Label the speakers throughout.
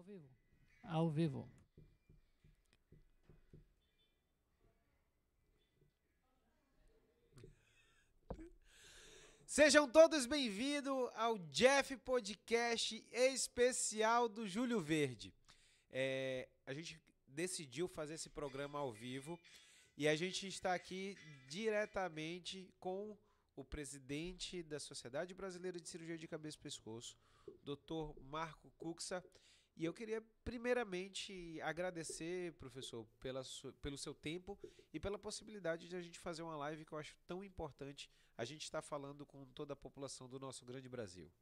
Speaker 1: Ao vivo. Ao vivo.
Speaker 2: Sejam todos bem-vindos ao Jeff Podcast especial do Júlio Verde. É, a gente decidiu fazer esse programa ao vivo e a gente está aqui diretamente com o presidente da Sociedade Brasileira de Cirurgia de Cabeça e Pescoço, Dr. Marco Cuxa, e eu queria, primeiramente, agradecer, professor, pela pelo seu tempo e pela possibilidade de a gente fazer uma live que eu acho tão importante. A gente está falando com toda a população do nosso grande Brasil.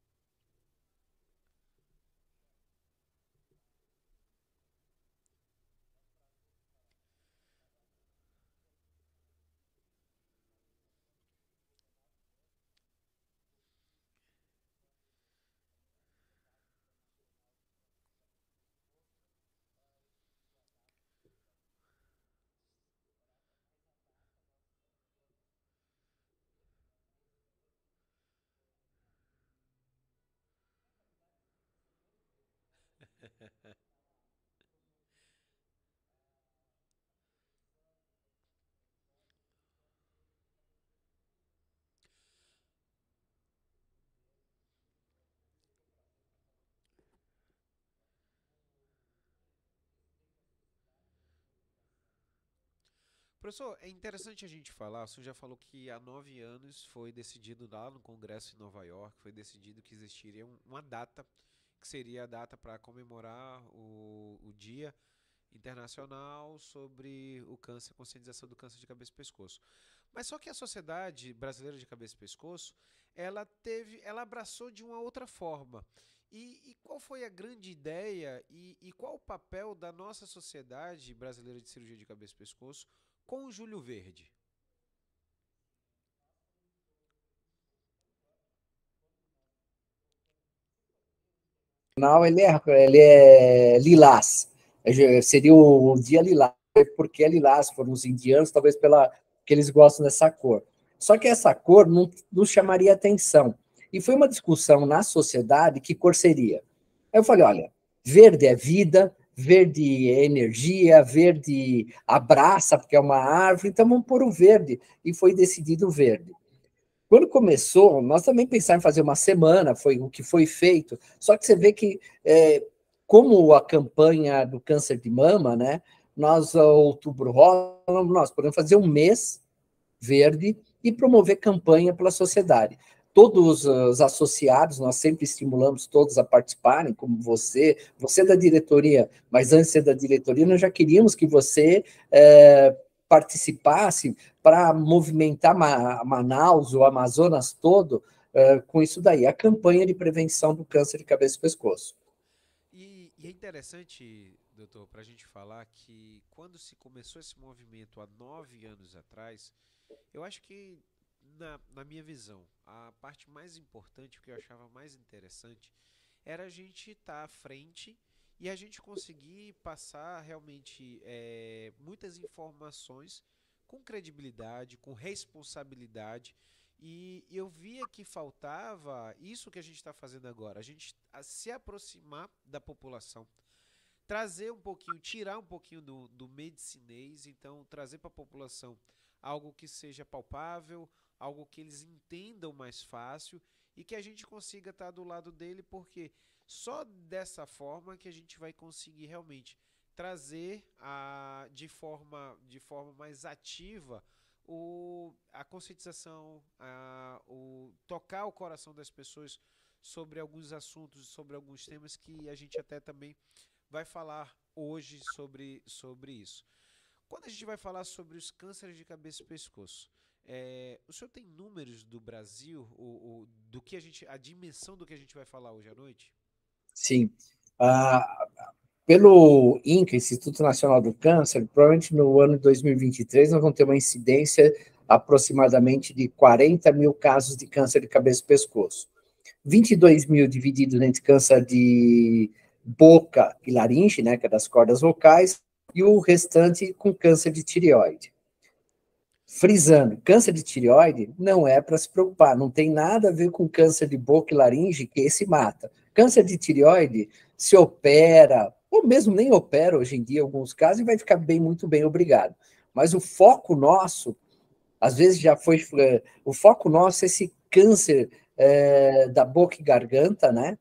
Speaker 2: Professor, é interessante a gente falar, o senhor já falou que há nove anos foi decidido lá no Congresso em Nova York, foi decidido que existiria uma data, que seria a data para comemorar o, o dia internacional sobre o câncer, conscientização do câncer de cabeça e pescoço. Mas só que a sociedade brasileira de cabeça e pescoço, ela teve, ela abraçou de uma outra forma. E, e qual foi a grande ideia e, e, qual o papel da nossa sociedade brasileira de cirurgia de cabeça e pescoço com o Júlio Verde.
Speaker 1: Não, ele é, ele é lilás. É seria o, o dia lilás, porque é lilás, foram os indianos, talvez pela que eles gostam dessa cor. Só que essa cor não, não chamaria atenção. E foi uma discussão na sociedade que cor seria. Aí eu falei, olha, verde é vida, verde energia, verde abraça, porque é uma árvore, então vamos pôr o verde. E foi decidido o verde. Quando começou, nós também pensávamos em fazer uma semana, foi o que foi feito, só que você vê que, é, como a campanha do câncer de mama, né, nós, outubro rola, nós podemos fazer um mês verde e promover campanha pela sociedade todos os associados, nós sempre estimulamos todos a participarem, como você, você é da diretoria, mas antes de ser da diretoria, nós já queríamos que você é, participasse para movimentar Ma Manaus, o Amazonas todo, é, com isso daí, a campanha de prevenção do câncer de cabeça e pescoço.
Speaker 2: E, e é interessante, doutor, para a gente falar que quando se começou esse movimento há nove anos atrás, eu acho que na, na minha visão, a parte mais importante, o que eu achava mais interessante, era a gente estar tá à frente e a gente conseguir passar realmente é, muitas informações com credibilidade, com responsabilidade. E eu via que faltava isso que a gente está fazendo agora, a gente se aproximar da população, trazer um pouquinho, tirar um pouquinho do, do medicinês, então trazer para a população algo que seja palpável, algo que eles entendam mais fácil e que a gente consiga estar do lado dele, porque só dessa forma que a gente vai conseguir realmente trazer a, de, forma, de forma mais ativa o, a conscientização, a, o tocar o coração das pessoas sobre alguns assuntos, sobre alguns temas que a gente até também vai falar hoje sobre, sobre isso. Quando a gente vai falar sobre os cânceres de cabeça e pescoço, é, o senhor tem números do Brasil, o, o, do que a gente, a dimensão do que a gente vai falar hoje à noite?
Speaker 1: Sim. Ah, pelo INCA, Instituto Nacional do Câncer, provavelmente no ano de 2023 nós vamos ter uma incidência aproximadamente de 40 mil casos de câncer de cabeça e pescoço. 22 mil divididos entre câncer de boca e laringe, né, que é das cordas vocais, e o restante com câncer de tireoide. Frisando, câncer de tireoide não é para se preocupar, não tem nada a ver com câncer de boca e laringe, que esse mata. Câncer de tireoide se opera, ou mesmo nem opera hoje em dia em alguns casos, e vai ficar bem, muito bem, obrigado. Mas o foco nosso, às vezes já foi, eh, o foco nosso é esse câncer é, da boca e garganta, né?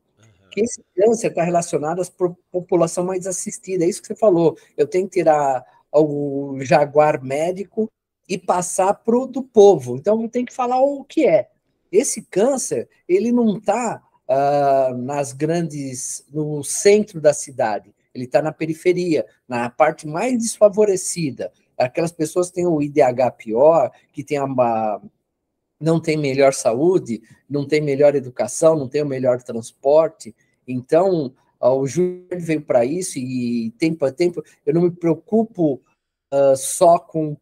Speaker 1: que esse câncer está relacionado à população mais assistida. É isso que você falou. Eu tenho que tirar o jaguar médico e passar para o do povo. Então, tem que falar o que é. Esse câncer, ele não está uh, ah, nas grandes, no centro da cidade. Ele está na periferia, na parte mais desfavorecida. Aquelas pessoas que têm o IDH pior, que tem uma não tem melhor saúde, não tem melhor educação, não tem o melhor transporte. Então, ah, o Júlio veio para isso e tempo a tempo eu não me preocupo uh, só com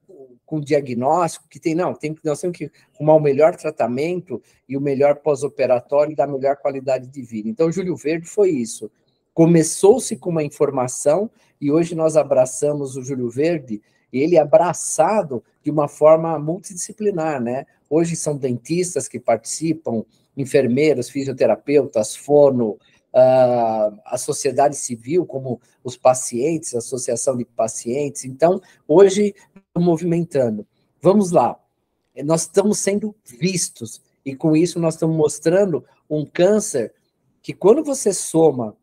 Speaker 1: com diagnóstico, que tem, não, tem, nós temos que arrumar o melhor tratamento e o melhor pós-operatório e da melhor qualidade de vida. Então, Júlio Verde foi isso. Começou-se com uma informação e hoje nós abraçamos o Júlio Verde, ele é abraçado de uma forma multidisciplinar, né? Hoje são dentistas que participam, enfermeiros, fisioterapeutas, fono, a sociedade civil, como os pacientes, a associação de pacientes. Então, hoje, movimentando. Vamos lá. Nós estamos sendo vistos, e com isso nós estamos mostrando um câncer que, quando você soma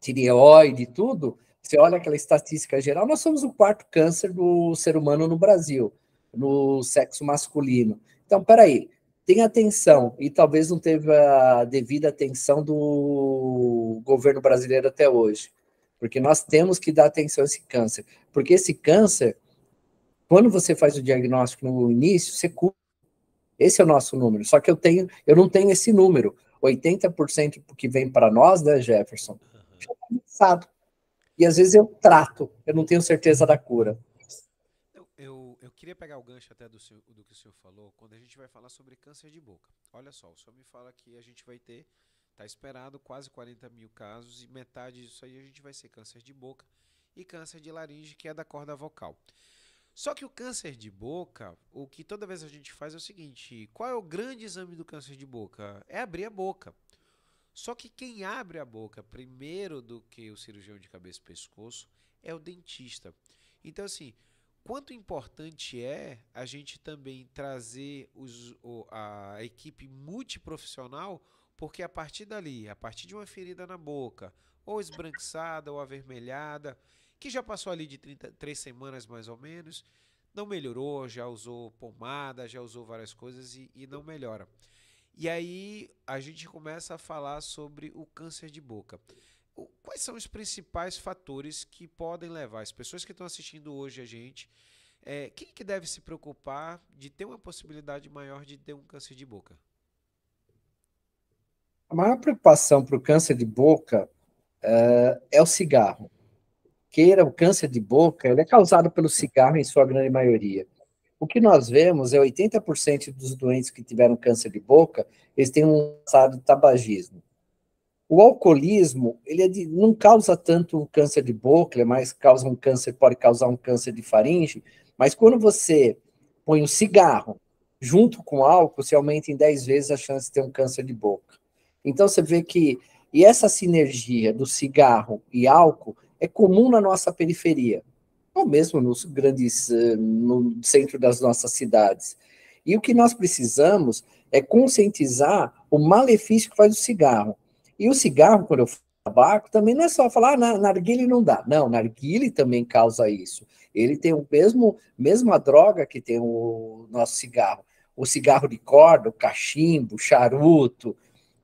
Speaker 1: tireoide e tudo, você olha aquela estatística geral, nós somos o quarto câncer do ser humano no Brasil, no sexo masculino. Então, peraí, tem atenção e talvez não teve a devida atenção do governo brasileiro até hoje, porque nós temos que dar atenção a esse câncer, porque esse câncer, quando você faz o diagnóstico no início, você cura. Esse é o nosso número. Só que eu tenho, eu não tenho esse número. 80% que vem para nós, né, Jefferson, já tá E às vezes eu trato, eu não tenho certeza da cura
Speaker 2: queria pegar o gancho até do, senhor, do que o senhor falou, quando a gente vai falar sobre câncer de boca. Olha só, o senhor me fala que a gente vai ter, está esperado quase 40 mil casos e metade disso aí a gente vai ser câncer de boca e câncer de laringe, que é da corda vocal. Só que o câncer de boca, o que toda vez a gente faz é o seguinte: qual é o grande exame do câncer de boca? É abrir a boca. Só que quem abre a boca primeiro do que o cirurgião de cabeça e pescoço é o dentista. Então, assim, quanto importante é a gente também trazer os, a equipe multiprofissional, porque a partir dali, a partir de uma ferida na boca, ou esbranquiçada ou avermelhada, que já passou ali de 30, semanas mais ou menos, não melhorou, já usou pomada, já usou várias coisas e, e não melhora. E aí a gente começa a falar sobre o câncer de boca quais são os principais fatores que podem levar as pessoas que estão assistindo hoje a gente? É, quem que deve se preocupar de ter uma possibilidade maior de ter um câncer de boca?
Speaker 1: A maior preocupação para o câncer de boca uh, é o cigarro. Queira o câncer de boca, ele é causado pelo cigarro em sua grande maioria. O que nós vemos é 80% dos doentes que tiveram câncer de boca, eles têm um passado de tabagismo. O alcoolismo, ele é de, não causa tanto um câncer de boca, é mas causa um câncer, pode causar um câncer de faringe, mas quando você põe o um cigarro junto com álcool, você aumenta em 10 vezes a chance de ter um câncer de boca. Então você vê que e essa sinergia do cigarro e álcool é comum na nossa periferia, ou mesmo nos grandes eh, no centro das nossas cidades. E o que nós precisamos é conscientizar o malefício que faz o cigarro e o cigarro, quando eu falo tabaco, também não é só falar, ah, narguile não dá. Não, narguile também causa isso. Ele tem o mesmo, mesma droga que tem o nosso cigarro. O cigarro de corda, o cachimbo, o charuto,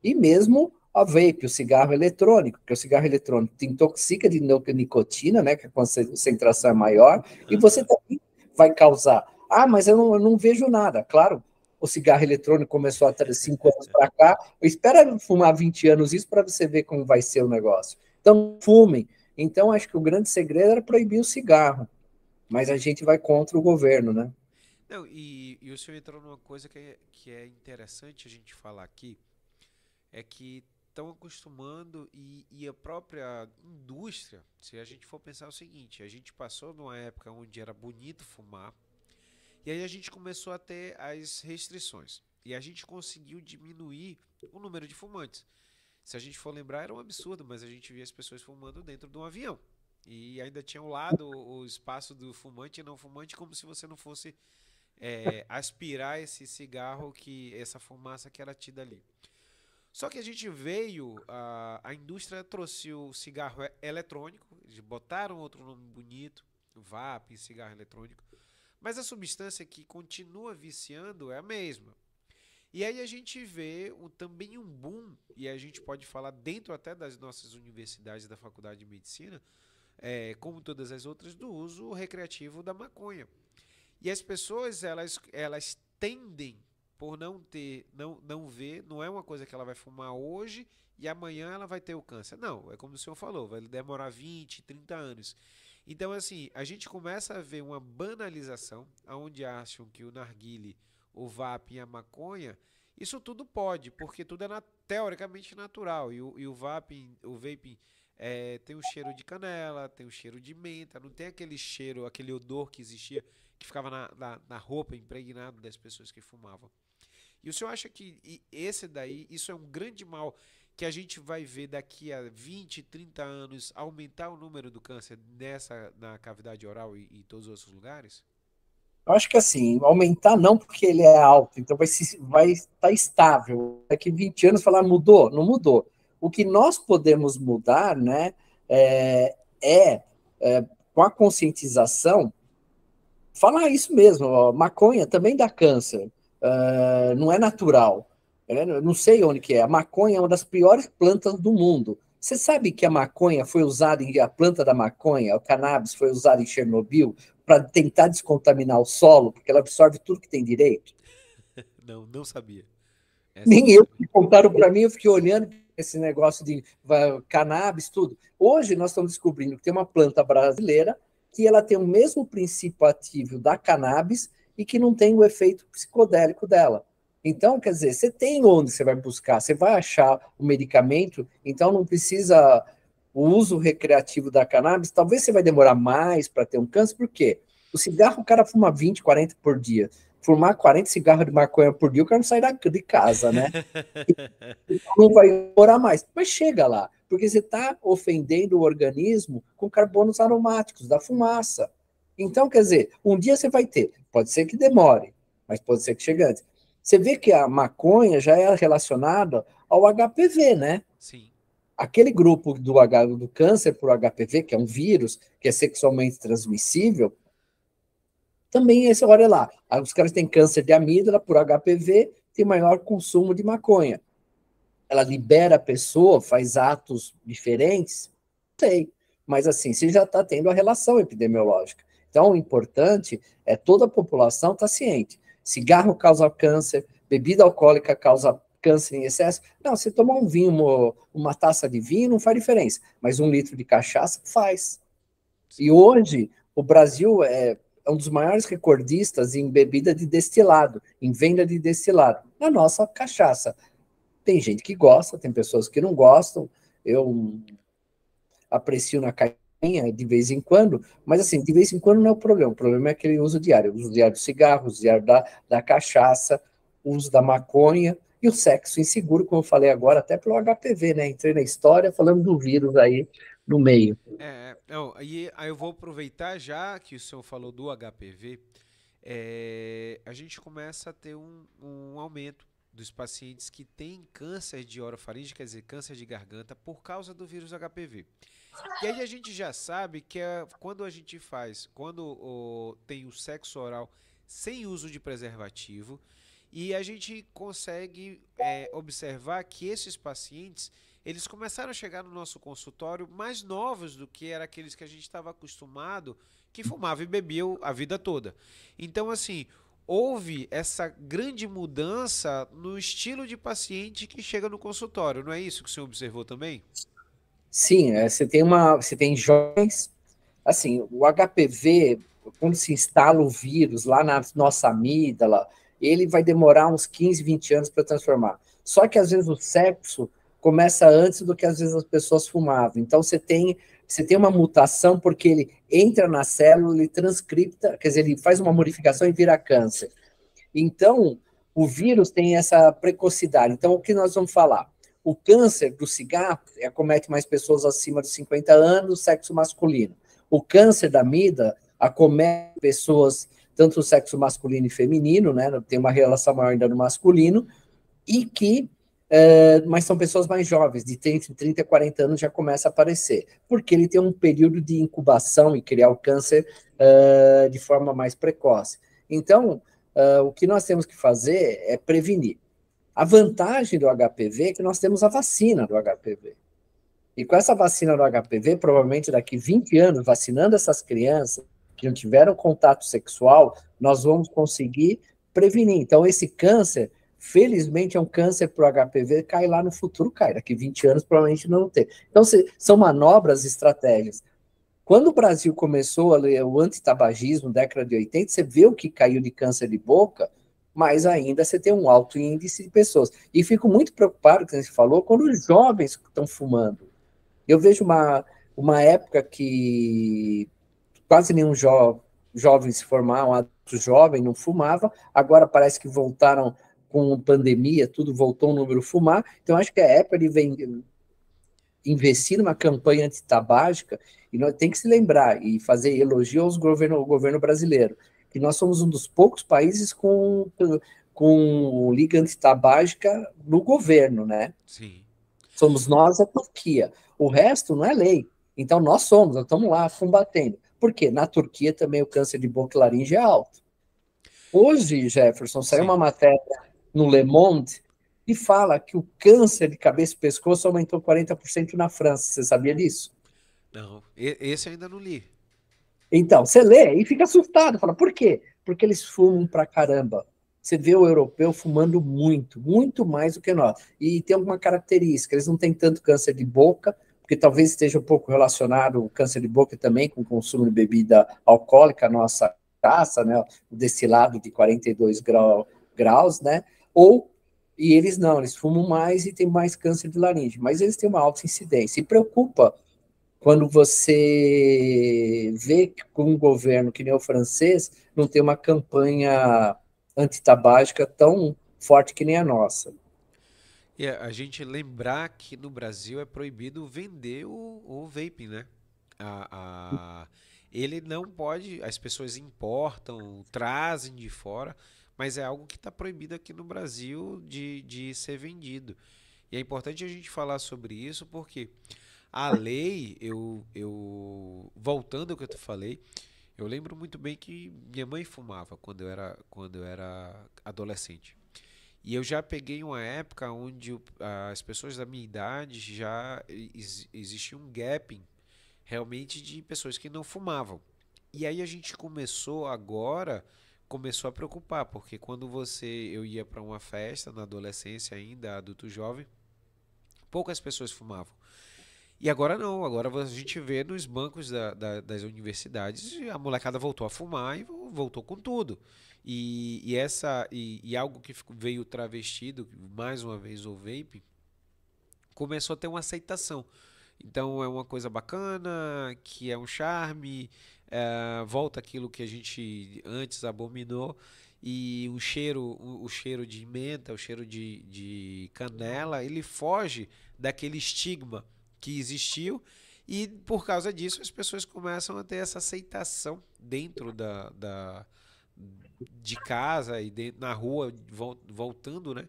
Speaker 1: e mesmo a vape, o cigarro eletrônico, porque o cigarro eletrônico te intoxica de nicotina, né, que é a concentração é maior, e você uhum. também vai causar. Ah, mas eu não, eu não vejo nada. Claro, o cigarro eletrônico começou há 5 é, anos para cá. Espera fumar 20 anos isso para você ver como vai ser o negócio. Então, fumem. Então, acho que o grande segredo era proibir o cigarro. Mas a gente vai contra o governo, né?
Speaker 2: Não, e, e o senhor entrou numa coisa que é, que é interessante a gente falar aqui, é que estão acostumando e, e, a própria indústria, se a gente for pensar o seguinte, a gente passou numa época onde era bonito fumar, e aí a gente começou a ter as restrições. E a gente conseguiu diminuir o número de fumantes. Se a gente for lembrar, era um absurdo, mas a gente via as pessoas fumando dentro de um avião. E ainda tinha ao lado o espaço do fumante e não fumante, como se você não fosse é, aspirar esse cigarro, que essa fumaça que era tida ali. Só que a gente veio, a, a indústria trouxe o cigarro eletrônico, botaram outro nome bonito, VAP, cigarro eletrônico, mas a substância que continua viciando é a mesma. E aí a gente vê um, também um boom, e a gente pode falar dentro até das nossas universidades da Faculdade de Medicina, é, como todas as outras, do uso recreativo da maconha. E as pessoas, elas, elas tendem por não ter, não, não ver, não é uma coisa que ela vai fumar hoje e amanhã ela vai ter o câncer. Não, é como o senhor falou, vai demorar 20, 30 anos. Então, assim, a gente começa a ver uma banalização, aonde acham que o narguile, o VAP e a maconha, isso tudo pode, porque tudo é na, teoricamente natural. E o, e o vaping, o vaping é, tem um cheiro de canela, tem um cheiro de menta, não tem aquele cheiro, aquele odor que existia, que ficava na, na, na roupa impregnado das pessoas que fumavam. E o senhor acha que esse daí, isso é um grande mal? que a gente vai ver daqui a 20, 30 anos aumentar o número do câncer nessa na cavidade oral e, e todos os outros lugares?
Speaker 1: Eu acho que assim, aumentar não porque ele é alto, então vai, se, vai estar tá estável. Daqui 20 anos falar mudou, não mudou. O que nós podemos mudar, né, é, é, é com a conscientização, falar isso mesmo, ó, maconha também dá câncer, uh, não é natural. Eu não sei onde que é. A maconha é uma das piores plantas do mundo. Você sabe que a maconha foi usada, em, a planta da maconha, o cannabis foi usado em Chernobyl para tentar descontaminar o solo, porque ela absorve tudo que tem direito?
Speaker 2: Não, não sabia.
Speaker 1: Essa Nem é eu, que contaram para mim, eu fiquei olhando esse negócio de cannabis, tudo. Hoje nós estamos descobrindo que tem uma planta brasileira que ela tem o mesmo princípio ativo da cannabis e que não tem o efeito psicodélico dela. Então, quer dizer, você tem onde você vai buscar, você vai achar o medicamento, então não precisa o uso recreativo da cannabis, talvez você vai demorar mais para ter um câncer, por quê? O cigarro, o cara fuma 20, 40 por dia. Fumar 40 cigarros de maconha por dia, o cara não sai de casa, né? não vai demorar mais. Mas chega lá, porque você está ofendendo o organismo com carbonos aromáticos, da fumaça. Então, quer dizer, um dia você vai ter, pode ser que demore, mas pode ser que chegue antes. Você vê que a maconha já é relacionada ao HPV, né? Sim. Aquele grupo do, H, do câncer por HPV, que é um vírus, que é sexualmente transmissível, também esse, olha lá, ah, os caras têm câncer de amígdala por HPV, tem maior consumo de maconha. Ela libera a pessoa, faz atos diferentes? Sei. Mas assim, você já está tendo a relação epidemiológica. Então, o importante é toda a população estar tá ciente cigarro causa câncer, bebida alcoólica causa câncer em excesso. Não, você tomar um vinho, uma, uma taça de vinho, não faz diferença, mas um litro de cachaça faz. E hoje, o Brasil é, é um dos maiores recordistas em bebida de destilado, em venda de destilado, na nossa cachaça. Tem gente que gosta, tem pessoas que não gostam. Eu hum, aprecio na caixa. É, de vez em quando, mas assim, de vez em quando não é o problema, o problema é aquele uso diário, o uso diário do cigarro, o uso diário da, da cachaça, o uso da maconha e o sexo inseguro, como eu falei agora, até pelo HPV, né? Entrei na história falando do vírus aí no meio.
Speaker 2: É, não, é, aí, aí eu vou aproveitar já que o senhor falou do HPV, é, a gente começa a ter um, um aumento dos pacientes que têm câncer de orofaringe, quer dizer, câncer de garganta, por causa do vírus HPV. E aí a gente já sabe que é quando a gente faz, quando tem o sexo oral sem uso de preservativo, e a gente consegue é, observar que esses pacientes, eles começaram a chegar no nosso consultório mais novos do que eram aqueles que a gente estava acostumado, que fumava e bebia a vida toda. Então, assim, houve essa grande mudança no estilo de paciente que chega no consultório, não é isso que o senhor observou também? Sim.
Speaker 1: Sim, é, você tem uma, você tem jovens, assim, o HPV, quando se instala o vírus lá na nossa amígdala, ele vai demorar uns 15, 20 anos para transformar. Só que às vezes o sexo começa antes do que às vezes as pessoas fumavam. Então você tem você tem uma mutação porque ele entra na célula, ele transcripta, quer dizer, ele faz uma modificação e vira câncer. Então, o vírus tem essa precocidade. Então, o que nós vamos falar? O câncer do cigarro acomete mais pessoas acima de 50 anos, sexo masculino. O câncer da amida acomete pessoas tanto do sexo masculino e feminino, né? Tem uma relação maior ainda no masculino, e que é, mas são pessoas mais jovens, de 30, 30 a 40 anos já começa a aparecer, porque ele tem um período de incubação e criar o câncer é, de forma mais precoce. Então, é, o que nós temos que fazer é prevenir. A vantagem do HPV é que nós temos a vacina do HPV. E com essa vacina do HPV, provavelmente daqui 20 anos, vacinando essas crianças que não tiveram contato sexual, nós vamos conseguir prevenir. Então, esse câncer, felizmente, é um câncer para o HPV, cai lá no futuro, cai. Daqui 20 anos, provavelmente não tem. Então, se, são manobras, estratégias. Quando o Brasil começou o antitabagismo, década de 80, você vê o que caiu de câncer de boca, mas ainda você tem um alto índice de pessoas. E fico muito preocupado, que a gente falou, quando os jovens estão fumando. Eu vejo uma, uma época que quase nenhum jo, jovem se formava, um adulto jovem não fumava, agora parece que voltaram com pandemia, tudo voltou o número fumar, então acho que a época ele vem, investir numa campanha antitabágica, e nós tem que se lembrar e fazer elogio aos governo, ao governo brasileiro, que nós somos um dos poucos países com, com liga antitabágica no governo, né? Sim. Somos nós a Turquia. O resto não é lei. Então nós somos, nós estamos lá combatendo. Por quê? Na Turquia também o câncer de boca e laringe é alto. Hoje, Jefferson, saiu Sim. uma matéria no Le Monde e fala que o câncer de cabeça e pescoço aumentou 40% na França. Você sabia disso?
Speaker 2: Não, esse eu ainda não li.
Speaker 1: Então, você lê e fica assustado, fala, por quê? Porque eles fumam pra caramba. Você vê o europeu fumando muito, muito mais do que nós. E tem alguma característica, eles não têm tanto câncer de boca, porque talvez esteja um pouco relacionado o câncer de boca também com o consumo de bebida alcoólica, a nossa taça, né, o destilado de 42 grau, graus, né, ou, e eles não, eles fumam mais e têm mais câncer de laringe, mas eles têm uma alta incidência, e preocupa quando você vê que com um governo que nem o francês não tem uma campanha antitabágica tão forte que nem a nossa.
Speaker 2: E a gente lembrar que no Brasil é proibido vender o, o vaping, né? A, a, ele não pode, as pessoas importam, trazem de fora, mas é algo que está proibido aqui no Brasil de, de ser vendido. E é importante a gente falar sobre isso porque a lei, eu, eu voltando ao que eu te falei, eu lembro muito bem que minha mãe fumava quando eu era, quando eu era adolescente. E eu já peguei uma época onde as pessoas da minha idade já existia um gap realmente de pessoas que não fumavam. E aí a gente começou agora, começou a preocupar, porque quando você eu ia para uma festa na adolescência ainda, adulto jovem, poucas pessoas fumavam. E agora não, agora a gente vê nos bancos da, da, das universidades a molecada voltou a fumar e voltou com tudo. E, e essa e, e, algo que veio travestido, mais uma vez o vape, começou a ter uma aceitação. Então é uma coisa bacana, que é um charme, é, volta aquilo que a gente antes abominou e o cheiro, o, cheiro de menta, o cheiro de, de canela, ele foge daquele estigma que existiu. E por causa disso, as pessoas começam a ter essa aceitação dentro da, da de casa e de, na rua, voltando, né?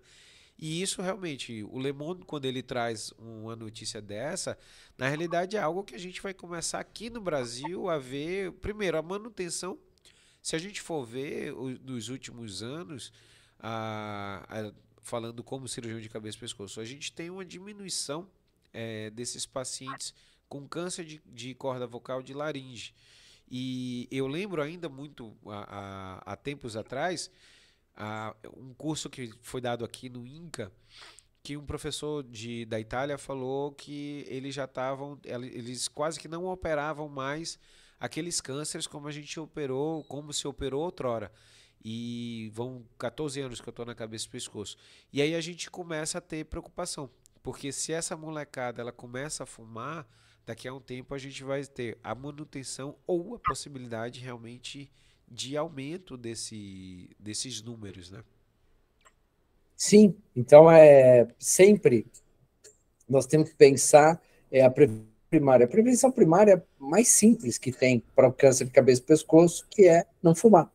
Speaker 2: E isso realmente, o Lemon quando ele traz uma notícia dessa, na realidade é algo que a gente vai começar aqui no Brasil a ver. Primeiro, a manutenção. Se a gente for ver o, nos últimos anos, a, a, falando como cirurgião de cabeça e pescoço, a gente tem uma diminuição é, desses pacientes com câncer de, de, corda vocal de laringe. E eu lembro ainda muito, há tempos atrás, a, um curso que foi dado aqui no INCA, que um professor de, da Itália falou que eles já estavam, eles quase que não operavam mais aqueles cânceres como a gente operou, como se operou outrora. E vão 14 anos que eu estou na cabeça e pescoço. E aí a gente começa a ter preocupação. Porque se essa molecada ela começa a fumar, daqui a um tempo a gente vai ter a manutenção ou a possibilidade realmente de aumento desse, desses números, né?
Speaker 1: Sim, então é sempre nós temos que pensar é a primária, a prevenção primária é mais simples que tem para o câncer de cabeça e pescoço, que é não fumar.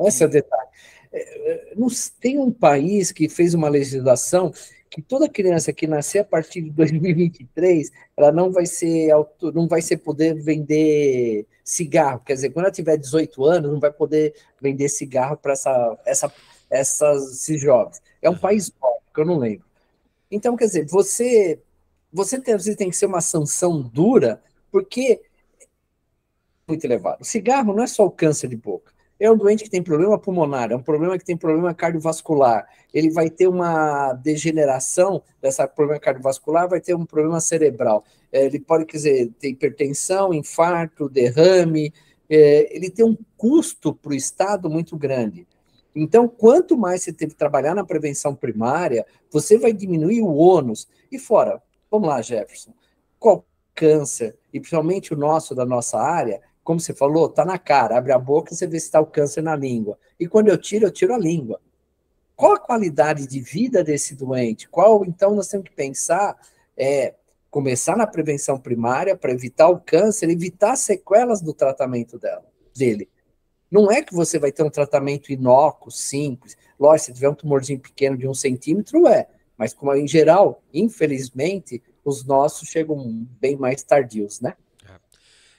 Speaker 1: Esse é o detalhe. É, é, não tem um país que fez uma legislação que toda criança que nascer a partir de 2023, ela não vai ser não vai ser poder vender cigarro, quer dizer, quando ela tiver 18 anos, não vai poder vender cigarro para essa, essa, essas esses jovens. É um país que eu não lembro. Então, quer dizer, você você tem, você tem que ser uma sanção dura, porque é muito elevado. O cigarro não é só o câncer de boca. É um doente que tem problema pulmonar, é um problema que tem problema cardiovascular. Ele vai ter uma degeneração dessa problema cardiovascular, vai ter um problema cerebral. É, ele pode dizer ter hipertensão, infarto, derrame. É, ele tem um custo para o Estado muito grande. Então, quanto mais você teve que trabalhar na prevenção primária, você vai diminuir o ônus. E fora, vamos lá, Jefferson, qual câncer, e principalmente o nosso da nossa área, como você falou, tá na cara. Abre a boca, e você vê se está o câncer na língua. E quando eu tiro, eu tiro a língua. Qual a qualidade de vida desse doente? Qual, então, nós temos que pensar, é, começar na prevenção primária para evitar o câncer, evitar sequelas do tratamento dela, dele. Não é que você vai ter um tratamento inócuo, simples. Lógico, se tiver um tumorzinho pequeno de um centímetro, é. Mas, como em geral, infelizmente, os nossos chegam bem mais tardios, né?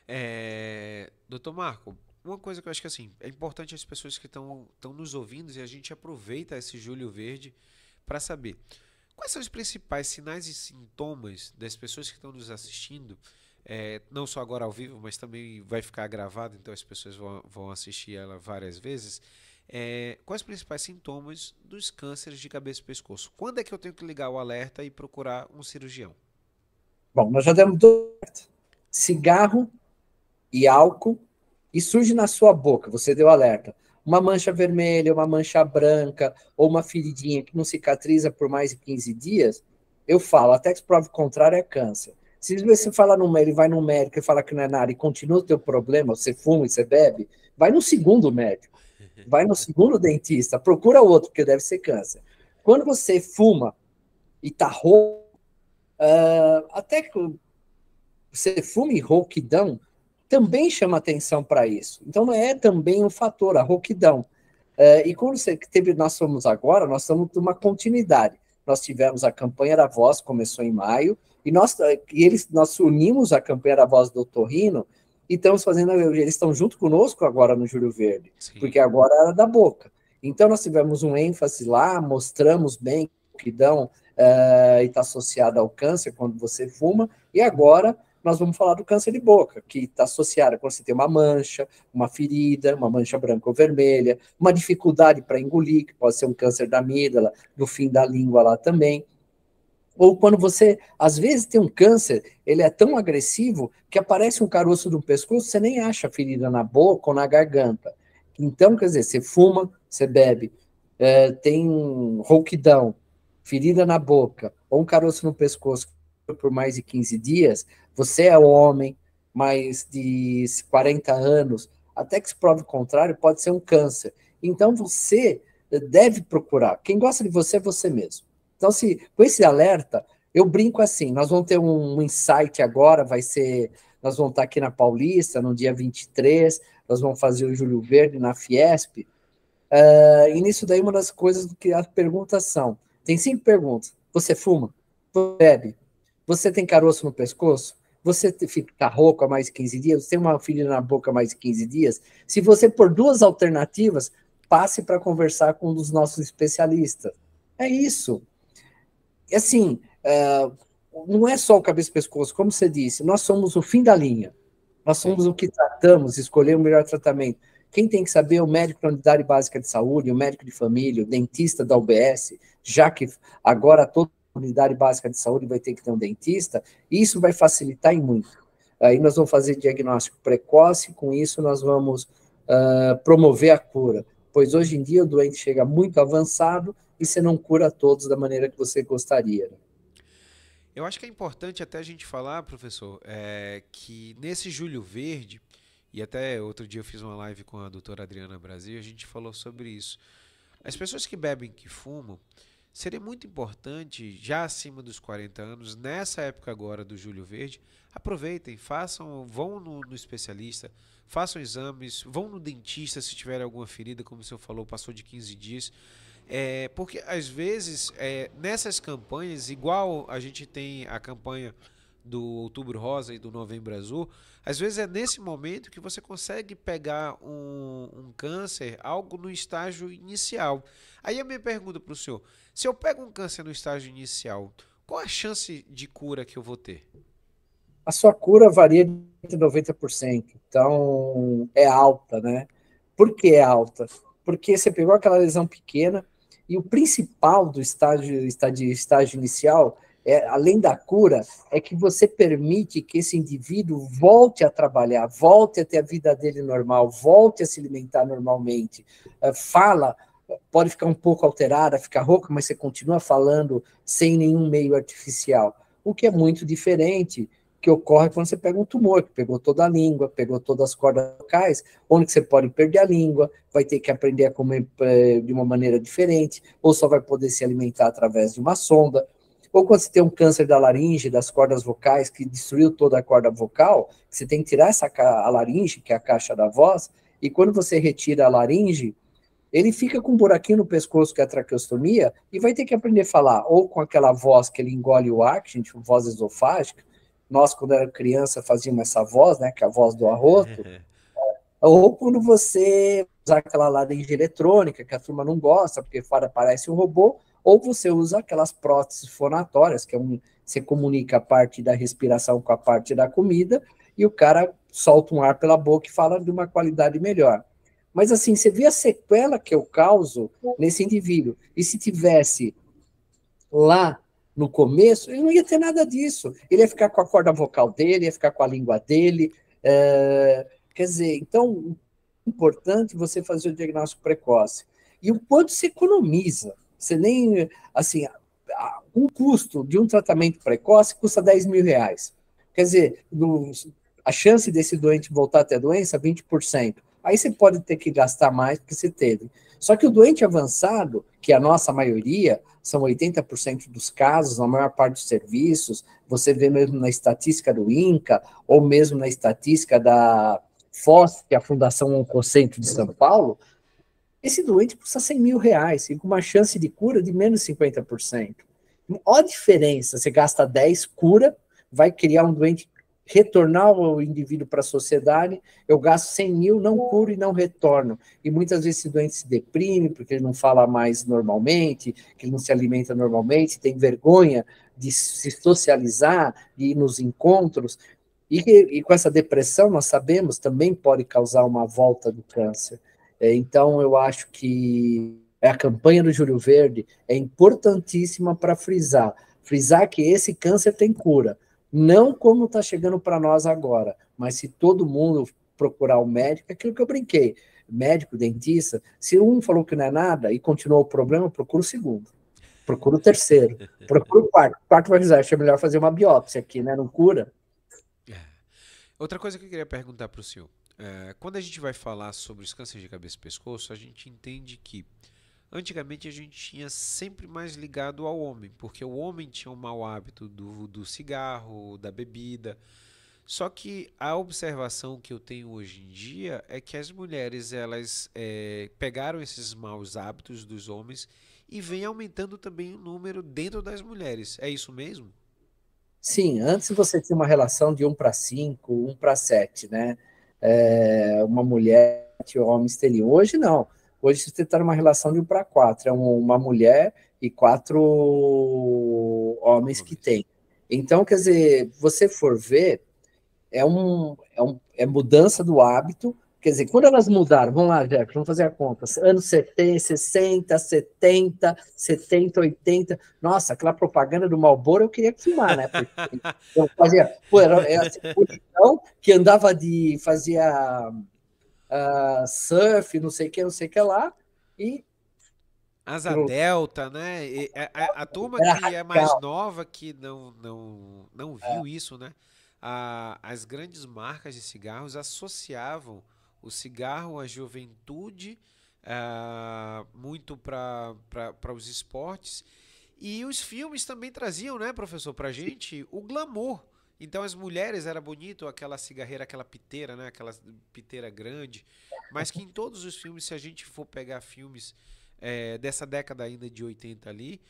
Speaker 2: É, doutor Marco, uma coisa que eu acho que assim, é importante as pessoas que estão nos ouvindo e a gente aproveita esse Júlio Verde para saber quais são os principais sinais e sintomas das pessoas que estão nos assistindo, é, não só agora ao vivo, mas também vai ficar gravado, então as pessoas vão, vão assistir ela várias vezes. É, quais os principais sintomas dos cânceres de cabeça e pescoço? Quando é que eu tenho que ligar o alerta e procurar um cirurgião?
Speaker 1: Bom, nós já demos dois. Cigarro e álcool e surge na sua boca, você deu alerta, uma mancha vermelha, uma mancha branca ou uma feridinha que não cicatriza por mais de 15 dias, eu falo, até que prove contrário é câncer. Se você fala no médico, vai no médico e fala que não é nada e continua o teu problema, você fuma e você bebe, vai no segundo médico, vai no segundo dentista, procura outro, porque deve ser câncer. Quando você fuma e tá rouco, uh, ah, até que você fuma e rouquidão, também chama atenção para isso. Então, é também um fator, a rouquidão. É, e quando você teve, nós somos agora, nós estamos numa continuidade. Nós tivemos a campanha da voz, começou em maio, e nós, é, e eles, nós unimos a campanha da voz do Torrino e estamos fazendo, eles estão junto conosco agora no Júlio Verde, Sim. porque agora era da boca. Então, nós tivemos um ênfase lá, mostramos bem que dão uh, e está associado ao câncer quando você fuma, e agora nós vamos falar do câncer de boca, que está associado quando você tem uma mancha, uma ferida, uma mancha branca ou vermelha, uma dificuldade para engolir, que pode ser um câncer da amígdala, do fim da língua lá também. Ou quando você, às vezes, tem um câncer, ele é tão agressivo que aparece um caroço do pescoço, você nem acha a ferida na boca ou na garganta. Então, quer dizer, você fuma, você bebe, é, tem rouquidão, ferida na boca ou um caroço no pescoço por mais de 15 dias, você é homem, mais de 40 anos, até que se prove o contrário, pode ser um câncer. Então você deve procurar. Quem gosta de você é você mesmo. Então, se com esse alerta, eu brinco assim: nós vamos ter um insight agora, vai ser. Nós vamos estar aqui na Paulista no dia 23, nós vamos fazer o Júlio Verde na Fiesp. Uh, e nisso daí, uma das coisas que as perguntas são: tem cinco perguntas. Você fuma? Você bebe? Você tem caroço no pescoço? Você fica tá rouco há mais 15 dias? Você tem uma filha na boca há mais 15 dias? Se você por duas alternativas, passe para conversar com um dos nossos especialistas. É isso. E assim, uh, não é só o cabeça e pescoço, como você disse, nós somos o fim da linha. Nós somos o que tratamos, escolher o melhor tratamento. Quem tem que saber é o médico da unidade básica de saúde, o médico de família, o dentista da UBS, já que agora todo unidade básica de saúde vai ter que ter um dentista, isso vai facilitar em muito. Aí nós vamos fazer diagnóstico precoce, com isso nós vamos uh, promover a cura, pois hoje em dia o doente chega muito avançado e você não cura todos da maneira que você gostaria. Né?
Speaker 2: Eu acho que é importante até a gente falar, professor, é, que nesse Julho Verde, e até outro dia eu fiz uma live com a doutora Adriana Brasil, a gente falou sobre isso. As pessoas que bebem, que fumam, Seria muito importante, já acima dos 40 anos, nessa época agora do Júlio Verde, aproveitem, façam, vão no, no especialista, façam exames, vão no dentista se tiver alguma ferida, como o senhor falou, passou de 15 dias. É, porque às vezes é, nessas campanhas, igual a gente tem a campanha do Outubro Rosa e do Novembro Azul, às vezes é nesse momento que você consegue pegar um, um câncer, algo no estágio inicial. Aí eu me pergunto para o senhor: se eu pego um câncer no estágio inicial, qual a chance de cura que eu vou ter?
Speaker 1: A sua cura varia entre 90%, então é alta, né? Por que é alta? Porque você pegou aquela lesão pequena e o principal do estágio, estágio, estágio inicial é, além da cura, é que você permite que esse indivíduo volte a trabalhar, volte a ter a vida dele normal, volte a se alimentar normalmente. É, fala pode ficar um pouco alterada, ficar rouca, mas você continua falando sem nenhum meio artificial. O que é muito diferente que ocorre quando você pega um tumor, que pegou toda a língua, pegou todas as cordas vocais, onde você pode perder a língua, vai ter que aprender a comer eh, de uma maneira diferente, ou só vai poder se alimentar através de uma sonda. Ou quando você tem um câncer da laringe, das cordas vocais, que destruiu toda a corda vocal, você tem que tirar essa a laringe, que é a caixa da voz, e quando você retira a laringe, ele fica com um buraquinho no pescoço que é a traqueostomia e vai ter que aprender a falar ou com aquela voz que ele engole o ar, que a gente chama voz esofágica. Nós, quando era criança, fazíamos essa voz, né, que é a voz do arroto. Uhum. ou quando você usa aquela laringe eletrônica, que a turma não gosta, porque fora parece um robô, ou você usa aquelas próteses fonatórias, que é um, você comunica a parte da respiração com a parte da comida, e o cara solta um ar pela boca e fala de uma qualidade melhor. Mas assim, você vê a sequela que eu causo nesse indivíduo. E se tivesse lá no começo, ele não ia ter nada disso. Ele ia ficar com a corda vocal dele, ia ficar com a língua dele. É... Quer dizer, então, é importante você fazer o diagnóstico precoce. E o quanto se economiza. Você nem, assim, um custo de um tratamento precoce custa 10 mil reais. Quer dizer, no, a chance desse doente voltar a ter a doença, 20%. É Aí você pode ter que gastar mais do que se teve. Só que o doente avançado, que é a nossa maioria, são 80% dos casos, na maior parte dos serviços, você vê mesmo na estatística do INCA, ou mesmo na estatística da FOS, que é a Fundação Oncocentro de São Paulo, esse doente custa 100 mil reais, e com uma chance de cura de menos 50%. Olha a diferença, você gasta 10, cura, vai criar um doente retornar o indivíduo para a sociedade, eu gasto 100 mil, não curo e não retorno. E muitas vezes esse doente se deprime, porque ele não fala mais normalmente, que ele não se alimenta normalmente, tem vergonha de se socializar, de ir nos encontros. E, e com essa depressão, nós sabemos, também pode causar uma volta do câncer. É, então, eu acho que a campanha do Júlio Verde é importantíssima para frisar. Frisar que esse câncer tem cura não como está chegando para nós agora, mas se todo mundo procurar o médico, é aquilo que eu brinquei, médico, dentista, se um falou que não é nada e continuou o problema, procura o segundo, procura o terceiro, procura o quarto. O quarto vai dizer, acho melhor fazer uma biópsia aqui, né? Não cura.
Speaker 2: É. Outra coisa que eu queria perguntar para o senhor, é, quando a gente vai falar sobre os cânceres de cabeça e pescoço, a gente entende que Antigamente a gente tinha sempre mais ligado ao homem, porque o homem tinha um mau hábito do, do cigarro, da bebida. Só que a observação que eu tenho hoje em dia é que as mulheres elas é, pegaram esses maus hábitos dos homens e vem aumentando também o número dentro das mulheres. É isso mesmo?
Speaker 1: Sim, antes você tinha uma relação de 1 para 5, 1 para 7, né? É, uma mulher e homens teriam. Hoje não. Hoje você está uma relação de um para quatro, é uma mulher e quatro homens que tem. Então, quer dizer, você for ver, é, um, é, um, é mudança do hábito, Quer dizer, quando elas mudaram, vamos lá, Jack, vamos fazer a conta. Anos 70, 60, 70, 70, 80. Nossa, aquela propaganda do Malboro eu queria fumar, né? Porque eu fazia, pô, era, era assim, que andava de. fazia uh, surf, não sei o que, não sei o que lá, e
Speaker 2: Asa Pronto. Delta, né? A, a, é, é, a, turma que é mais nova que não, não, não é. viu é. isso, né? A, as grandes marcas de cigarros associavam o cigarro à juventude, uh, muito para os esportes. E os filmes também traziam, né, professor, para gente o glamour. Então as mulheres era bonito aquela cigarreira, aquela piteira, né? Aquela piteira grande. Mas que em todos os filmes, se a gente for pegar filmes é, dessa década ainda de 80 ali,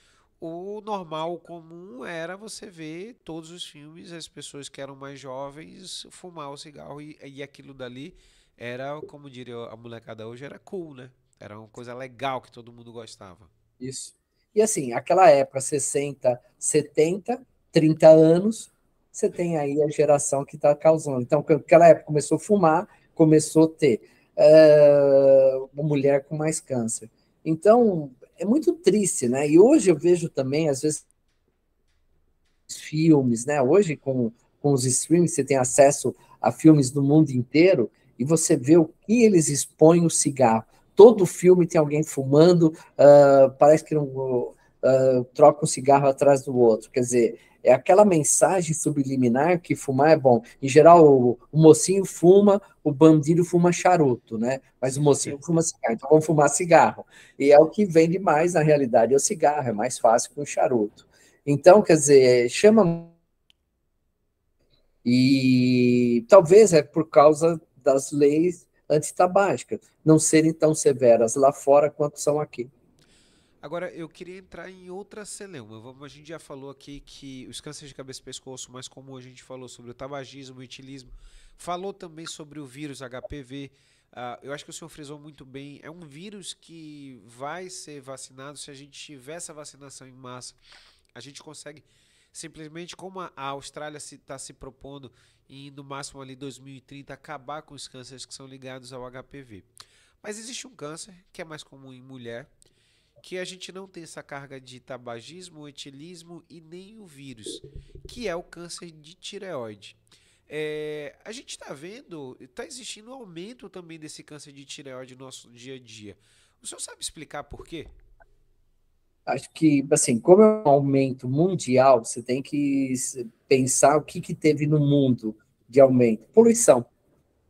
Speaker 2: o normal, o comum era você ver todos os filmes, as pessoas que eram mais jovens fumar o cigarro e, e aquilo dali era, como diria a molecada hoje, era cool, né? Era uma coisa legal que todo mundo gostava.
Speaker 1: Isso. E assim, aquela época, 60, 70, 30 anos, você tem aí a geração que está causando. Então, naquela época começou a fumar, começou a ter uh, uma mulher com mais câncer. Então, é muito triste, né? E hoje eu vejo também, às vezes, filmes, né? Hoje, com, com os streams, você tem acesso a filmes do mundo inteiro e você vê o que eles expõem o cigarro. Todo filme tem alguém fumando, uh, parece que não, uh, troca um cigarro atrás do outro. Quer dizer, é aquela mensagem subliminar que fumar é bom. Em geral, o, o mocinho fuma, o bandido fuma charuto, né? Mas o mocinho fuma cigarro, então vamos fumar cigarro. E é o que vende mais, na realidade, é o cigarro, é mais fácil que o charuto. Então, quer dizer, é, chama. E talvez é por causa das leis antitabásticas não serem tão severas lá fora quanto são aqui.
Speaker 2: Agora, eu queria entrar em outra celeuma. A gente já falou aqui que os cânceres de cabeça e pescoço, mais comum a gente falou sobre o tabagismo, o etilismo. Falou também sobre o vírus HPV. Uh, ah, eu acho que o senhor frisou muito bem. É um vírus que vai ser vacinado. Se a gente tiver essa vacinação em massa, a gente consegue simplesmente, como a Austrália está se, tá se propondo, em no máximo ali 2030 acabar com os cânceres que são ligados ao HPV. Mas existe um câncer que é mais comum em mulher, que a gente não tem essa carga de tabagismo, etilismo e nem o vírus, que é o câncer de tireoide. É, a gente está vendo, está existindo um aumento também desse câncer de tireoide no nosso dia a dia. O senhor sabe explicar por quê?
Speaker 1: Acho que, assim, como é um aumento mundial, você tem que pensar o que, que teve no mundo de aumento. Poluição.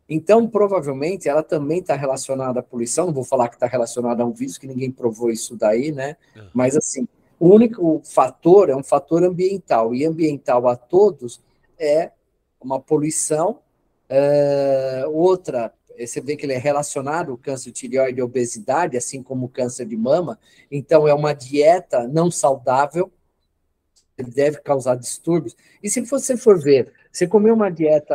Speaker 1: Então, provavelmente, ela também está relacionada à poluição. Não vou falar que está relacionada a um vírus, que ninguém provou isso daí, né? Uhum. Mas, assim, o único fator é um fator ambiental. E ambiental a todos é uma poluição. Uh, outra, eh, você vê que ele é relacionado ao câncer de tireoide e obesidade, assim como o câncer de mama. Então, é uma dieta não saudável. Ele deve causar distúrbios. E se você for ver, você comer uma dieta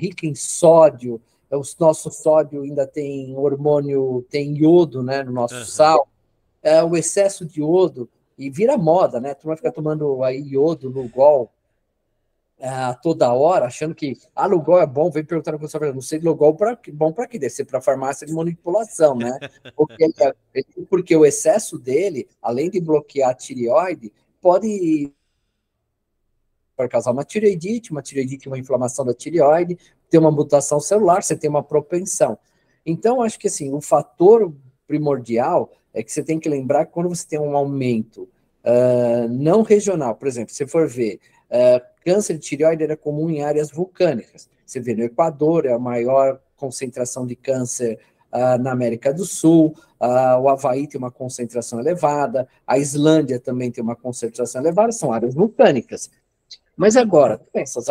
Speaker 1: rica em sódio, é, o nosso sódio ainda tem hormônio, tem iodo né, no nosso uhum. sal, é, o excesso de iodo, e vira moda, né? Tu vai ficar tomando aí iodo, Lugol, é, a toda hora, achando que ah, Lugol é bom, vem perguntar para o não sei Lugol pra, bom para que deve ser para farmácia de manipulação, né? Porque, porque o excesso dele, além de bloquear a tireoide, pode para causar uma tireoidite, uma tireoidite, uma inflamação da tireoide, tem uma mutação celular, você tem uma propensão. Então, acho que assim, o um fator primordial é que você tem que lembrar que quando você tem um aumento uh, não regional, por exemplo, se for ver, uh, câncer de tireoide era comum em áreas vulcânicas. Você vê no Equador, é a maior concentração de câncer Uh, na América do Sul, uh, o Havaí tem uma concentração elevada, a Islândia também tem uma concentração elevada, são áreas vulcânicas. Mas agora, doenças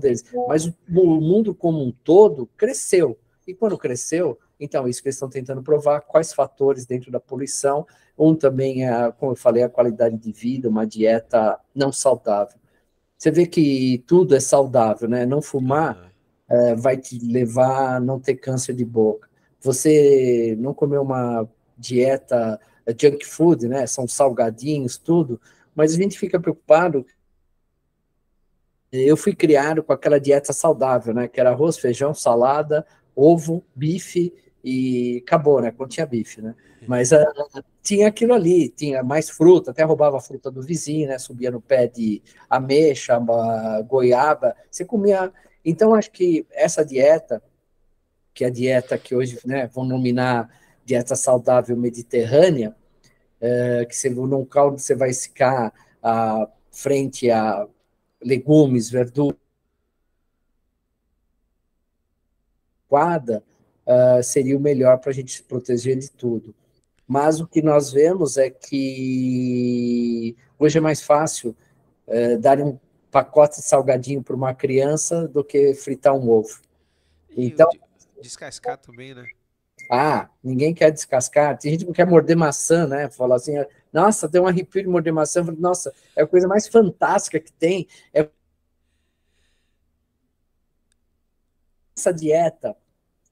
Speaker 1: deles. Mas o, o mundo como um todo cresceu. E quando cresceu, então, isso que eles estão tentando provar, quais fatores dentro da poluição, um também, é, como eu falei, a qualidade de vida, uma dieta não saudável. Você vê que tudo é saudável, né? Não fumar é, é vai te levar a não ter câncer de boca. Você não comer uma dieta é, junk food, né? São salgadinhos, tudo, mas a gente fica preocupado. Eu fui criado com aquela dieta saudável, né? Que era arroz, feijão, salada, ovo, bife e acabou, né? Quando tinha bife, né? Mas a, ah, a, tinha aquilo ali, tinha mais fruta, até roubava a fruta do vizinho, né? Subia no pé de ameixa, goiaba, você comia. Então, acho que essa dieta, que é a dieta que hoje né, vão nominar dieta saudável mediterrânea, é, que você, num caldo você vai secar a, frente a legumes, verduras, quadra, uh, seria o melhor para a gente se proteger de tudo. Mas o que nós vemos é que hoje é mais fácil uh, dar um pacote de salgadinho para uma criança do que fritar um ovo. E então
Speaker 2: descascar também, né?
Speaker 1: descascar, ah, ninguém quer descascar, tem gente que quer morder maçã, né? Falar assim, nossa, deu um arrepio de morder maçã, nossa, é a coisa mais fantástica que tem, é essa dieta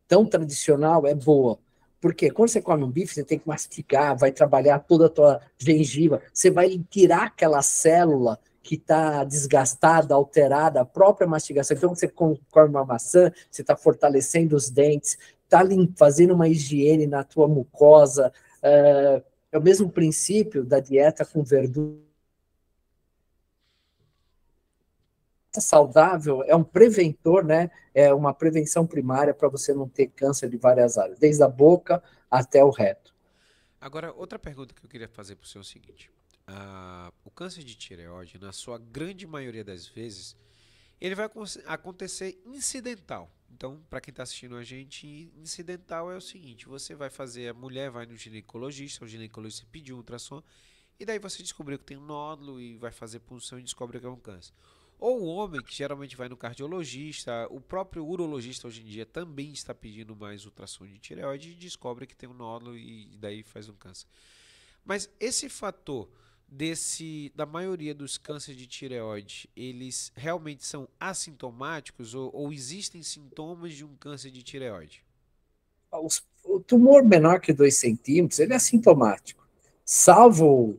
Speaker 1: tão tradicional é boa. Porque quando você come um bife, você tem que mastigar, vai trabalhar toda a tua gengiva, você vai tirar aquela célula que está desgastada, alterada, a própria mastigação. Então, você come uma maçã, você está fortalecendo os dentes, está fazendo uma higiene na tua mucosa. É, é o mesmo princípio da dieta com verdura. saudável é um preventor, né? É uma prevenção primária para você não ter câncer de várias áreas, desde a boca até o reto.
Speaker 2: Agora, outra pergunta que eu queria fazer para o senhor é o seguinte: ah, o câncer de tireoide, na sua grande maioria das vezes, ele vai acontecer incidental. Então, para quem está assistindo a gente, incidental é o seguinte: você vai fazer, a mulher vai no ginecologista, o ginecologista pediu um ultrassom, e daí você descobriu que tem um nódulo e vai fazer punção e descobre que é um câncer. Ou o homem, que geralmente vai no cardiologista, o próprio urologista hoje em dia também está pedindo mais ultrassom de tireoide e descobre que tem um nódulo e daí faz um câncer. Mas esse fator desse da maioria dos cânceres de tireoide, eles realmente são assintomáticos ou, ou existem sintomas de um câncer de tireoide? Ah,
Speaker 1: o tumor menor que 2 centímetros, ele é assintomático. Salvo o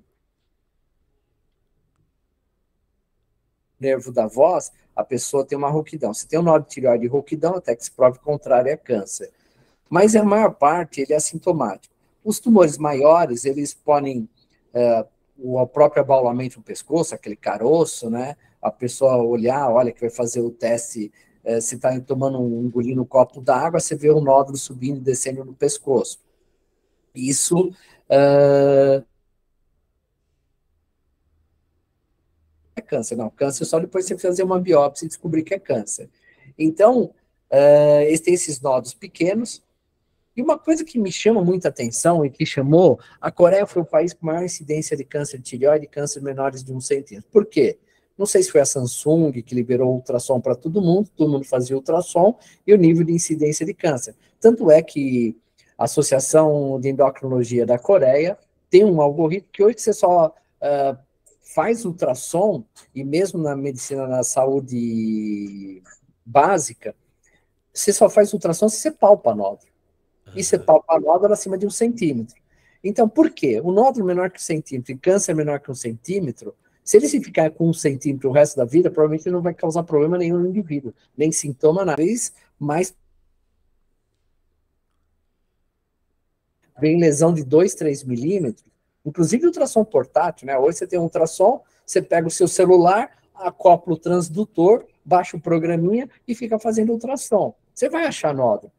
Speaker 1: nervo da voz, a pessoa tem uma rouquidão. Se tem um nódulo tireoide e rouquidão, até que se prove contrário é câncer. Mas a maior parte, ele é assintomático. Os tumores maiores, eles podem... Uh, o próprio abaulamento do pescoço, aquele caroço, né? A pessoa olhar, olha que vai fazer o teste, é, se está tomando um engolindo um copo d'água, você vê o nódulo subindo e descendo no pescoço. Isso uh, é câncer, não. Câncer só depois você fazer uma biópsia e descobrir que é câncer. Então, uh, eles têm esses nódulos pequenos, e uma coisa que me chama muita atenção e que chamou, a Coreia foi o país com maior incidência de câncer de tireoide e câncer menores de um centímetro. Por quê? Não sei se foi a Samsung que liberou ultrassom para todo mundo, todo mundo fazia ultrassom, e o nível de incidência de câncer. Tanto é que a Associação de Endocrinologia da Coreia tem um algoritmo que hoje você só uh, faz ultrassom, e mesmo na medicina na saúde básica, você só faz ultrassom se você palpa nódulo e sepalpa a nódulo acima de um centímetro. Então, por quê? O nódulo é menor que um centímetro e câncer é menor que um centímetro, se ele se ficar com um centímetro o resto da vida, provavelmente não vai causar problema nenhum no indivíduo, nem sintoma na Vez mais vem lesão de 2, 3 milímetros, inclusive ultrassom portátil, né? Hoje você tem um ultrassom, você pega o seu celular, acopla o transdutor, baixa o programinha e fica fazendo ultrassom. Você vai achar nódulo.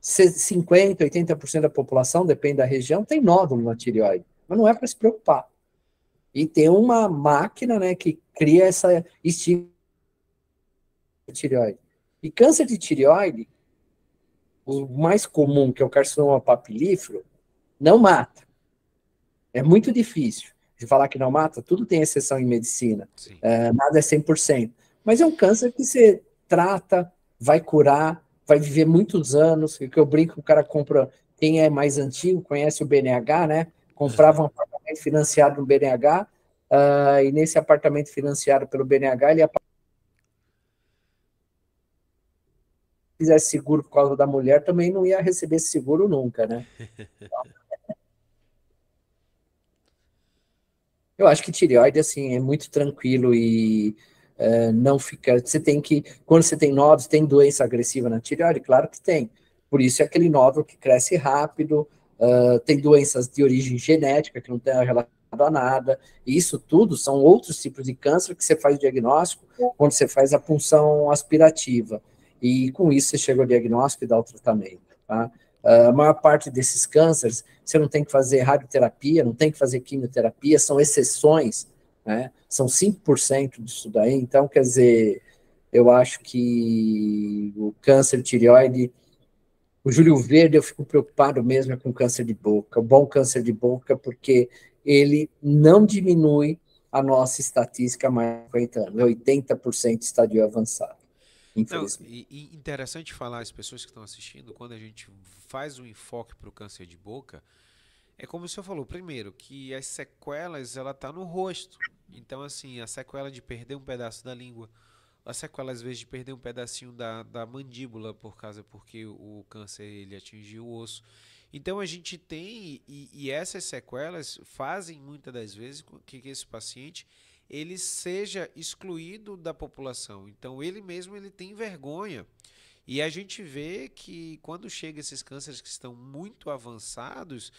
Speaker 1: 50, 80% da população, depende da região, tem nódulo na tireoide. Mas não é para se preocupar. E tem uma máquina né, que cria essa estigma de tireoide. E câncer de tireoide, o mais comum, que é o carcinoma papilífero, não mata. É muito difícil de falar que não mata, tudo tem exceção em medicina. É, nada é 100%. Mas é um câncer que você trata, vai curar, vai viver muitos anos. O que eu brinco, o cara compra, quem é mais antigo, conhece o BNH, né? Comprava um apartamento financiado no BNH, uh, ah, e nesse apartamento financiado pelo BNH, ele fizesse seguro por causa da mulher, também não ia receber esse seguro nunca, né? Então, eu acho que tireoide, assim, é muito tranquilo e é, não ficar. Você tem que, quando você tem nódulos, tem doença agressiva na tireoide? Claro que tem. Por isso é aquele nódulo que cresce rápido, uh, tem doenças de origem genética que não tem tá relação a nada. isso tudo são outros tipos de câncer que você faz diagnóstico quando você faz a punção aspirativa. E com isso você chega ao diagnóstico e dá o tratamento. Tá? Ah, a maior parte desses cânceres, você não tem que fazer radioterapia, não tem que fazer quimioterapia, são exceções né? São 5% disso daí, então, quer dizer, eu acho que o câncer tireoide, o Júlio Verde, eu fico preocupado mesmo é com câncer de boca, o bom câncer de boca, porque ele não diminui a nossa estatística mais de 50 anos, 80% é estádio avançado.
Speaker 2: Então, e interessante falar as pessoas que estão assistindo, quando a gente faz um enfoque para o câncer de boca, é como o senhor falou, primeiro, que as sequelas, ela tá no rosto. Então, assim, a sequela de perder um pedaço da língua, a sequela, às vezes, de perder um pedacinho da, da mandíbula, por causa, porque o câncer, ele atingiu o osso. Então, a gente tem, e, e essas sequelas fazem, muitas das vezes, que, que esse paciente, ele seja excluído da população. Então, ele mesmo, ele tem vergonha. E a gente vê que, quando chega esses cânceres que estão muito avançados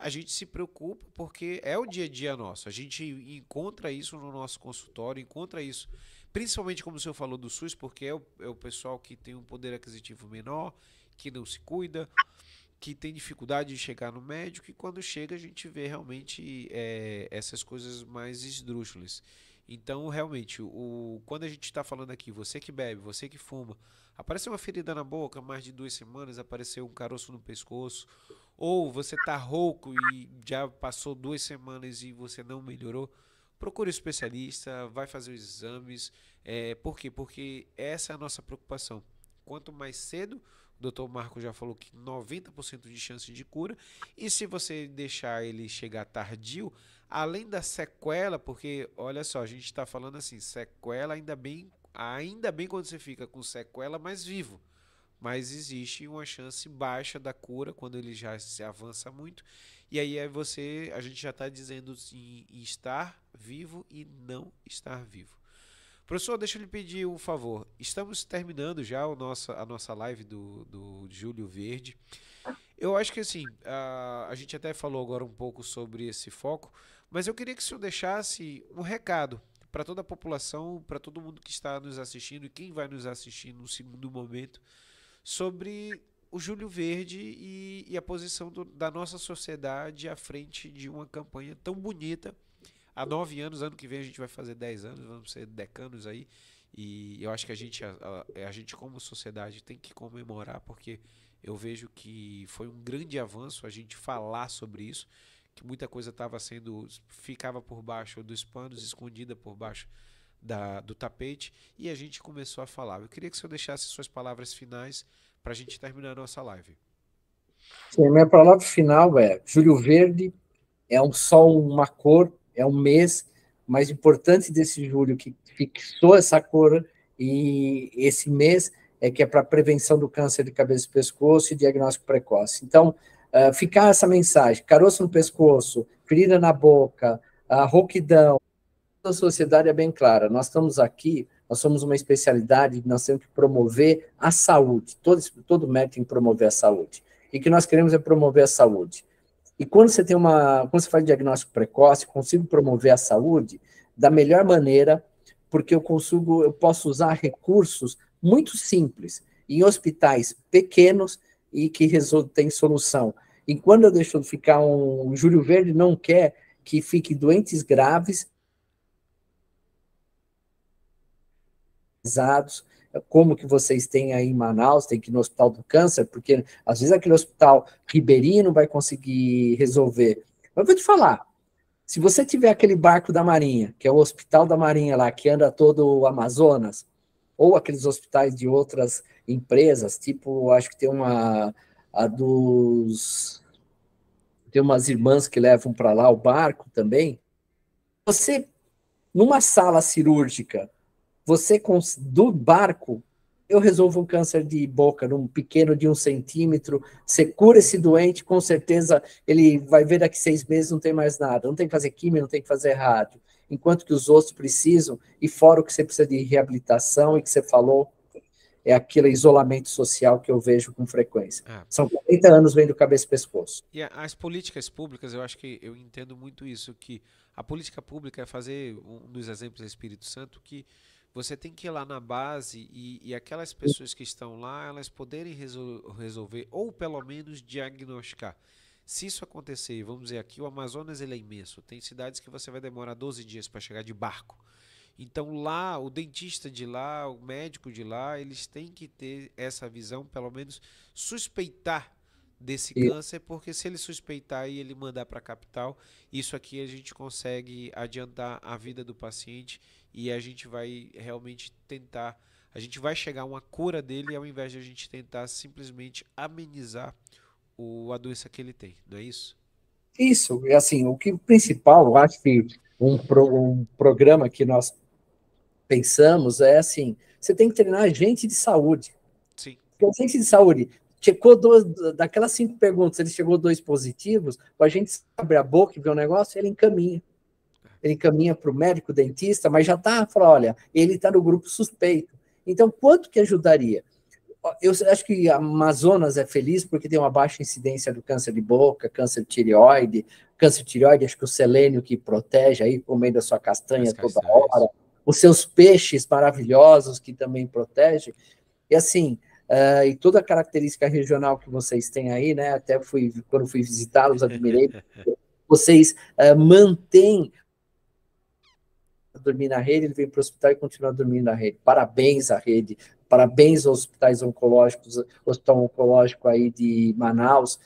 Speaker 2: a gente se preocupa porque é o dia a dia nosso. A gente encontra isso no nosso consultório, encontra isso, principalmente como o senhor falou do SUS, porque é o, é o pessoal que tem um poder aquisitivo menor, que não se cuida, que tem dificuldade de chegar no médico, e quando chega a gente vê realmente é, essas coisas mais esdrúxulas. Então, realmente, o, quando a gente está falando aqui, você que bebe, você que fuma, apareceu uma ferida na boca, mais de duas semanas, apareceu um caroço no pescoço, ou você está rouco e já passou duas semanas e você não melhorou, procure um especialista, vai fazer os exames. É, por quê? Porque essa é a nossa preocupação. Quanto mais cedo, o Dr. Marco já falou que 90% de chance de cura, e se você deixar ele chegar tardio, além da sequela, porque olha só, a gente está falando assim, sequela ainda bem, ainda bem quando você fica com sequela mais vivo mas existe uma chance baixa da cura quando ele já se avança muito. E aí é você, a gente já está dizendo em estar vivo e não estar vivo. Professor, deixa eu lhe pedir um favor. Estamos terminando já o nosso, a nossa live do, do Júlio Verde. Eu acho que assim, a, a gente até falou agora um pouco sobre esse foco, mas eu queria que o senhor deixasse um recado para toda a população, para todo mundo que está nos assistindo e quem vai nos assistir no segundo momento sobre o Júlio Verde e, e a posição do, da nossa sociedade à frente de uma campanha tão bonita. Há nove anos, ano que vem a gente vai fazer dez anos, vamos ser decanos aí. E eu acho que a gente, a, a é, gente como sociedade, tem que comemorar, porque eu vejo que foi um grande avanço a gente falar sobre isso, que muita coisa estava sendo. ficava por baixo dos panos, escondida por baixo da, do tapete e a gente começou a falar. Eu queria que o senhor deixasse suas palavras finais para a gente terminar a nossa live.
Speaker 1: Sim, minha palavra final é: Júlio Verde é um sol, uma cor, é um mês, mas importante desse julho que fixou essa cor e esse mês é que é para prevenção do câncer de cabeça e pescoço e diagnóstico precoce. Então, uh, ficar essa mensagem: caroço no pescoço, ferida na boca, uh, rouquidão, da sociedade é bem clara. Nós estamos aqui, nós somos uma especialidade, nós temos que promover a saúde. Todo, todo médico tem que promover a saúde. E o que nós queremos é promover a saúde. E quando você tem uma, quando você faz diagnóstico precoce, consigo promover a saúde da melhor maneira, porque eu consigo, eu posso usar recursos muito simples em hospitais pequenos e que tem solução. E quando eu deixo de ficar um, um Júlio Verde não quer que fique doentes graves como que vocês têm aí em Manaus, tem que ir no Hospital do Câncer, porque às vezes aquele hospital ribeirinho vai conseguir resolver. Mas vou te falar, se você tiver aquele barco da Marinha, que é o Hospital da Marinha lá, que anda todo o Amazonas, ou aqueles hospitais de outras empresas, tipo, acho que tem uma a dos tem umas irmãs que levam para lá o barco também. Você numa sala cirúrgica você do barco, eu resolvo um câncer de boca, num pequeno de um centímetro. Você cura esse doente, com certeza ele vai ver daqui seis meses, não tem mais nada. Não tem que fazer química, não tem que fazer rádio. Enquanto que os outros precisam, e fora o que você precisa de reabilitação e que você falou, é aquele isolamento social que eu vejo com frequência. É. São 40 anos vendo cabeça e pescoço.
Speaker 2: E as políticas públicas, eu acho que eu entendo muito isso, que a política pública é fazer um dos exemplos do Espírito Santo que você tem que ir lá na base e, e aquelas pessoas que estão lá, elas poderem resol resolver ou pelo menos diagnosticar. Se isso acontecer, vamos dizer aqui, o Amazonas ele é imenso. Tem cidades que você vai demorar 12 dias para chegar de barco. Então lá, o dentista de lá, o médico de lá, eles têm que ter essa visão, pelo menos suspeitar desse e... câncer, porque se ele suspeitar e ele mandar para a capital, isso aqui a gente consegue adiantar a vida do paciente e a gente vai realmente tentar, a gente vai chegar a uma cura dele ao invés de a gente tentar simplesmente amenizar o, a doença que ele tem, não é isso?
Speaker 1: Isso, e assim, o que principal, eu acho que um, pro, um programa que nós pensamos é assim, você tem que treinar gente de saúde. Sim. Porque gente de saúde Checou duas, daquelas cinco perguntas, ele chegou dois positivos, a gente abre a boca e vê o um negócio, ele encaminha. Ele encaminha para o médico, dentista, mas já está, fala, olha, ele está no grupo suspeito. Então, quanto que ajudaria? Eu acho que Amazonas é feliz porque tem uma baixa incidência do câncer de boca, câncer de tireoide, câncer de tireoide, acho que o selênio que protege aí, comendo a sua castanha toda hora, os seus peixes maravilhosos que também protege. E assim, uh, e toda a característica regional que vocês têm aí, né? Até fui, quando fui visitá-los, admirei. vocês uh, mantêm dormir na rede, ele vem para o hospital e continua dormindo na rede. Parabéns à rede, parabéns aos hospitais oncológicos, hospital oncológico aí de Manaus,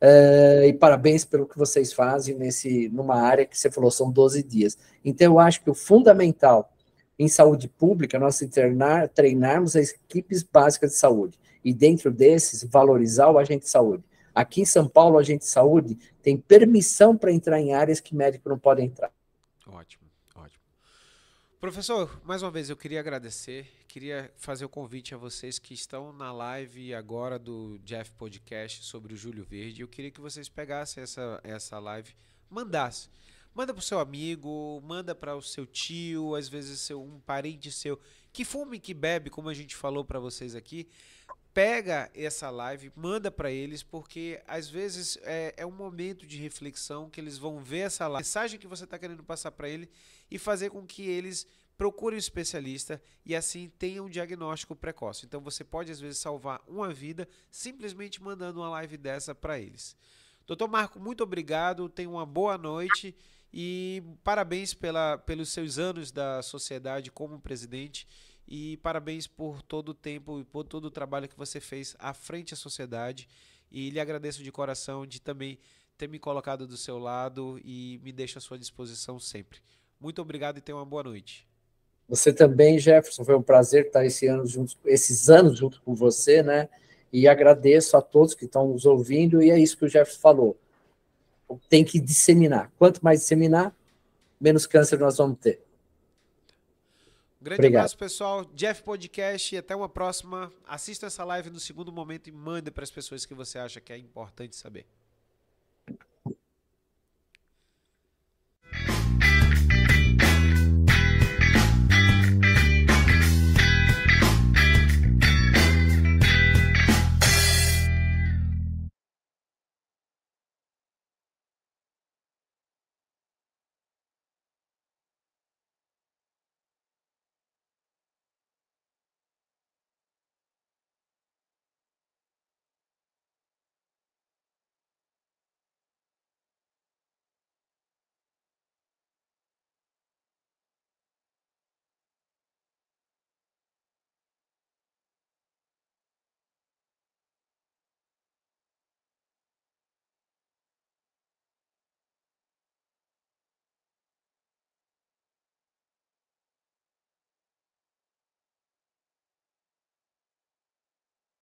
Speaker 1: uh, e parabéns pelo que vocês fazem nesse, numa área que você falou, são 12 dias. Então, eu acho que o fundamental em saúde pública, nós internar, treinarmos as equipes básicas de saúde e, dentro desses, valorizar o agente de saúde. Aqui em São Paulo, o agente de saúde tem permissão para entrar em áreas que médico não pode entrar. Ótimo,
Speaker 2: ótimo. Professor, mais uma vez eu queria agradecer, queria fazer o convite a vocês que estão na live agora do Jeff Podcast sobre o Júlio Verde. Eu queria que vocês pegassem essa, essa live, mandassem Manda para o seu amigo, manda para o seu tio, às vezes seu, um parente seu que fume, que bebe, como a gente falou para vocês aqui. Pega essa live, manda para eles, porque às vezes é, é, um momento de reflexão que eles vão ver essa live, mensagem que você está querendo passar para ele e fazer com que eles procurem um especialista e assim tenha um diagnóstico precoce. Então você pode às vezes salvar uma vida simplesmente mandando uma live dessa para eles. Doutor Marco, muito obrigado, tenha uma boa noite e parabéns pela, pelos seus anos da sociedade como presidente e parabéns por todo o tempo e por todo o trabalho que você fez à frente da sociedade. E lhe agradeço de coração de também ter me colocado do seu lado e me deixo à sua disposição sempre. Muito obrigado e tenha uma boa noite.
Speaker 1: Você também, Jefferson, foi um prazer estar esse ano junto, esses anos junto com você, né? E agradeço a todos que estão nos ouvindo, e é
Speaker 2: isso que o Jefferson falou
Speaker 1: tem que disseminar. Quanto mais disseminar, menos câncer nós vamos ter.
Speaker 2: grande Obrigado. abraço, pessoal. Jeff Podcast e até uma próxima. Assista essa live no segundo momento e manda para as pessoas que você acha que é importante saber.